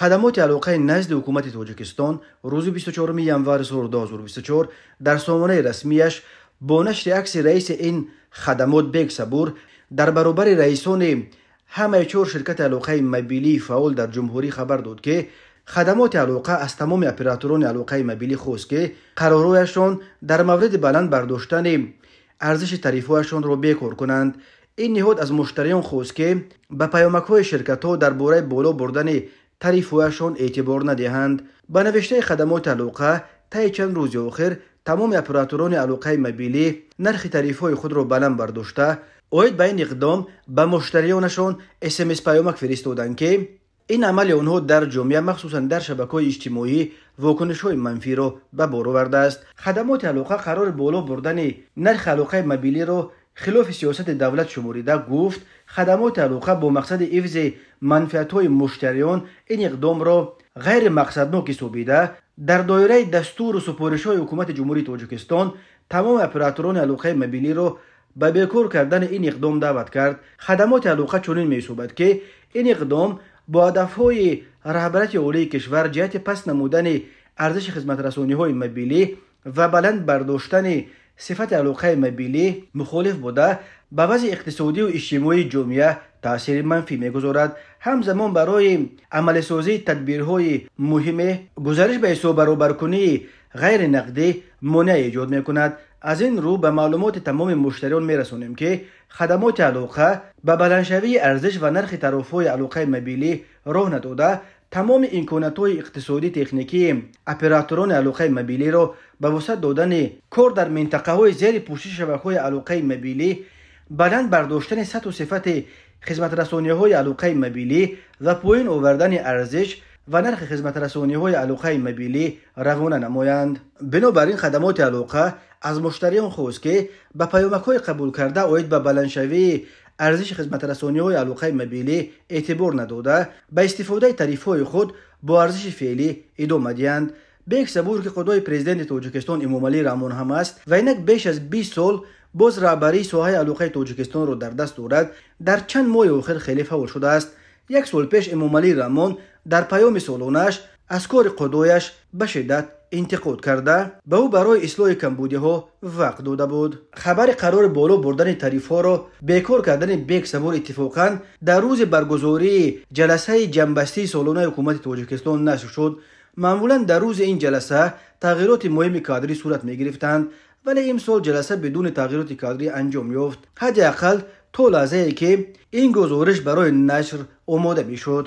хадамоти алоқаи назди ҳукумати тоҷикистон рӯзи 24 январи соли 2024 дар сомонаи расмияш бо нашри акси раиси ин хадамот бек сабур дар баробари раисони ҳамаи чор ширкати алоқаи мобилии фаъол дар ҷумҳурӣ хабар дод ки хадамоти алоқа аз тамоми операторони алоқаи мобилӣ хост ки қарорҳояшон дар мавриди баланд бардоштани арзиши тарифҳояшонро бекор кунанд ин ниҳод аз муштариён хост ки ба паёмакҳои ширкатҳо дар бораи боло бурдани تریف اعتبار ایتبار ندهند. به نوشته خدمات علاقه تای چند روز آخر تمام اپراتوران علاقه مبیلی نرخ تریف های خود را بلند برداشته آید به این اقدام به مشتریانشان اسمیس پیامک فریست دادن که این عمل آنها در جمعه مخصوصا در شبکه اجتماعی واکنش‌های های منفی را به بروورده است. خدمات علاقه قرار بالا بردن نرخ علاقه مبیلی را хилофи сиёсати давлат шуморида гуфт хадамоти алоқа бо мақсади ҳифзи манфиатҳои муштариён ин иқдомро ғайримақсаднок ҳисобида дар доираи дастуру супоришҳои ҳукумати ҷумҳурии тоҷикистон тамоми операторони алоқаи мобилиро ба бекор кардани ин иқдом даъват кард хадамоти алоқа чунин меҳисобад ки ин иқдом бо ҳадафҳои раҳбарати олии кишвар ҷиҳати паст намудани арзиши хизматрасониҳои мобилӣ ва баланд бардоштани сифати алоқаи мобилӣ мухолиф буда ба вазъи иқтисодиву иҷтимоии ҷомеа таъсири манфӣ мегузорад ҳамзамон барои амалисозии тадбирҳои муҳиме гузариш ба ҳисобаробаркунии ғайринақдӣ монеа эҷод мекунад аз ин рӯ ба маълумоти тамоми муштариён мерасонем ки хадамоти алоқа ба баландшавии арзиш ва нархи тарофҳои алоқаи мобилӣ роҳ надода тамоми имкониятҳои иқтисоди техникии операторони алоқаи мобилиро ба восат додани кор дар минтақаҳои зери пӯшиши шабакаҳои алоқаи мобилӣ баланд бардоштани сатҳу сифати хизматрасониҳои алоқаи мобилӣ ва поин овардани арзиш ва нархи хизматрасониҳои алоқаи мобилӣ равона намоянд бинобар ин хадамоти алоқа аз муштариён хост ки ба паёмакҳои қабулкарда оид ба баландшавии ارزش خدمت رسانی های علاقه مبیلی اعتبار نداده با استفاده تریف های خود با ارزش فعلی ادامه دیند به ایک که خدای پرزیدنت توجکستان امومالی رامون هم است و اینک بیش از 20 سال باز رهبری سوهای علاقه توجکستان رو در دست دارد در چند ماه آخر خیلی فعال شده است یک سال پیش امومالی رامون در پیام سالانش از کار قدویش به شدت انتقاد کرده به او برای اصلاح کمبودی ها وقت داده بود خبر قرار بالا بردن تریف ها را بیکار کردن بیک سبور اتفاقا در روز برگزاری جلسه جنبستی سالونه حکومت توجکستان نشد شد معمولا در روز این جلسه تغییرات مهم کادری صورت می گرفتند ولی این سال جلسه بدون تغییرات کادری انجام یافت حداقل تو لازه ای که این گزارش برای نشر اماده می